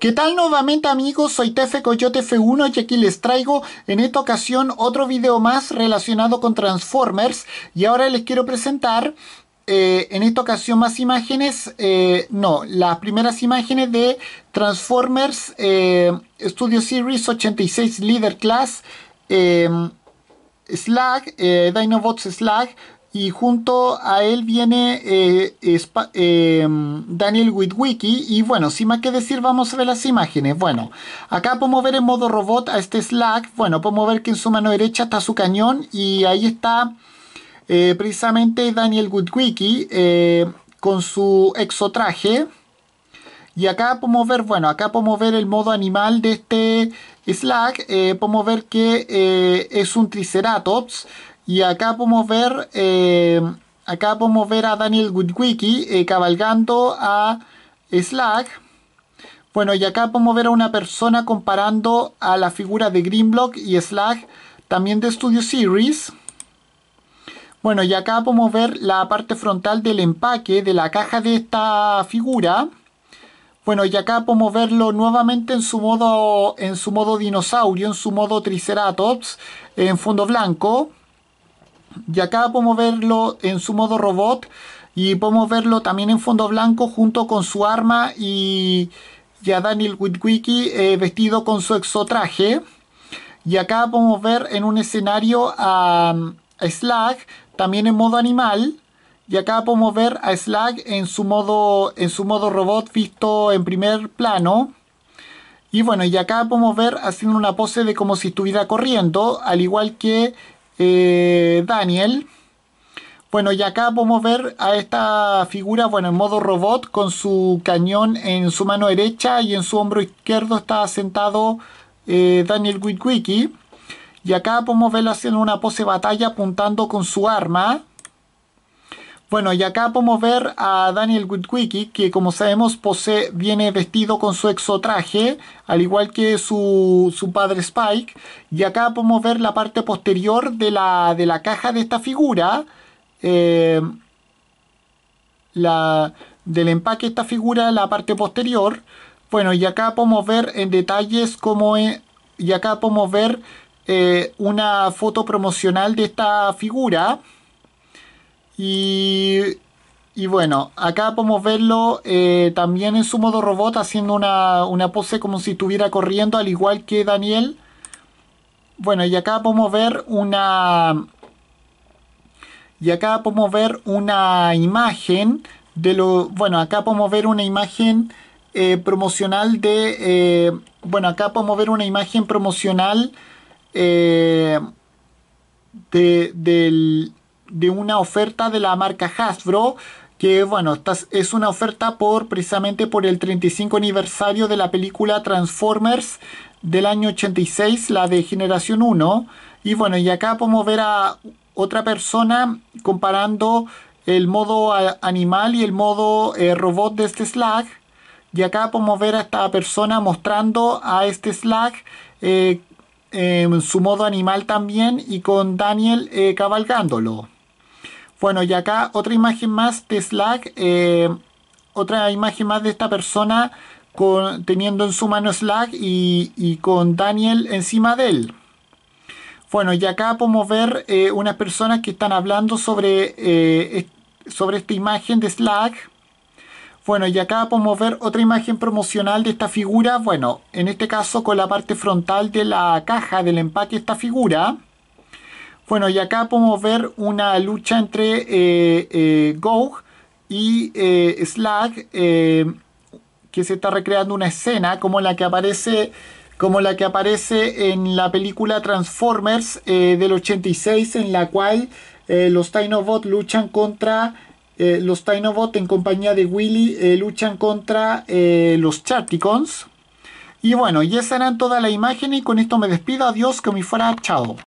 ¿Qué tal nuevamente amigos? Soy Tefe Coyote F1 y aquí les traigo en esta ocasión otro video más relacionado con Transformers y ahora les quiero presentar eh, en esta ocasión más imágenes, eh, no, las primeras imágenes de Transformers eh, Studio Series 86 Leader Class Slag, Dinobots Slag y junto a él viene eh, em, Daniel Witwicky y bueno, sin más que decir vamos a ver las imágenes bueno, acá podemos ver en modo robot a este Slack, bueno, podemos ver que en su mano derecha está su cañón y ahí está eh, precisamente Daniel Witwicky eh, con su exotraje y acá podemos ver, bueno, acá podemos ver el modo animal de este Slack, podemos ver que es un Triceratops y acá podemos ver, eh, acá podemos ver a Daniel Goodwicky eh, cabalgando a Slag. Bueno, y acá podemos ver a una persona comparando a la figura de Greenblock y Slag, también de Studio Series. Bueno, y acá podemos ver la parte frontal del empaque de la caja de esta figura. Bueno, y acá podemos verlo nuevamente en su modo, en su modo dinosaurio, en su modo triceratops, en fondo blanco. Y acá podemos verlo en su modo robot y podemos verlo también en fondo blanco junto con su arma y, ya a Daniel Witwicky eh, vestido con su exotraje. Y acá podemos ver en un escenario a, Slag también en modo animal. Y acá podemos ver a Slag en su modo, en su modo robot visto en primer plano. Y bueno, y acá podemos ver haciendo una pose de como si estuviera corriendo, al igual que eh, Daniel. Bueno, y acá podemos ver a esta figura, bueno, en modo robot, con su cañón en su mano derecha y en su hombro izquierdo está sentado eh, Daniel Witwicky. Y acá podemos verlo haciendo una pose de batalla apuntando con su arma. Bueno, y acá podemos ver a Daniel Goodwicky, que como sabemos viene vestido con su exotraje, al igual que su, padre Spike. Y acá podemos ver la parte posterior de la, caja de esta figura. Eh, la, del empaque de esta figura, la parte posterior. Bueno, y acá podemos ver en detalles cómo es... Y acá podemos ver eh, una foto promocional de esta figura. Y, bueno, acá podemos verlo eh, también en su modo robot haciendo una, pose como si estuviera corriendo, al igual que Daniel. Bueno, y acá podemos ver una... Y acá podemos ver una imagen de lo... Bueno, acá podemos ver una imagen eh, promocional de... Eh, bueno, acá podemos ver una imagen promocional de, del, de una oferta de la marca Hasbro que bueno, esta es una oferta por precisamente por el 35 aniversario de la película Transformers del año 86, la de generación 1. Y bueno, y acá podemos ver a otra persona comparando el modo animal y el modo eh, robot de este Slack. Y acá podemos ver a esta persona mostrando a este Slack eh, en su modo animal también y con Daniel eh, cabalgándolo. Bueno, y acá otra imagen más de Slack, eh, otra imagen más de esta persona teniendo en su mano Slack y, con Daniel encima de él. Bueno, y acá podemos ver eh, unas personas que están hablando sobre, eh, sobre esta imagen de Slack. Bueno, y acá podemos ver otra imagen promocional de esta figura. Bueno, en este caso con la parte frontal de la caja del empaque esta figura. Bueno, y acá podemos ver una lucha entre eh, eh y eh, eh, que se está recreando una escena como la que aparece, como la que aparece en la película Transformers eh, del 86, en la cual los Dinobots luchan contra... los en compañía de Willy luchan contra los Charticons. Y bueno, y serán toda todas las imágenes y con esto me despido. Adiós, que me fuera. Chao.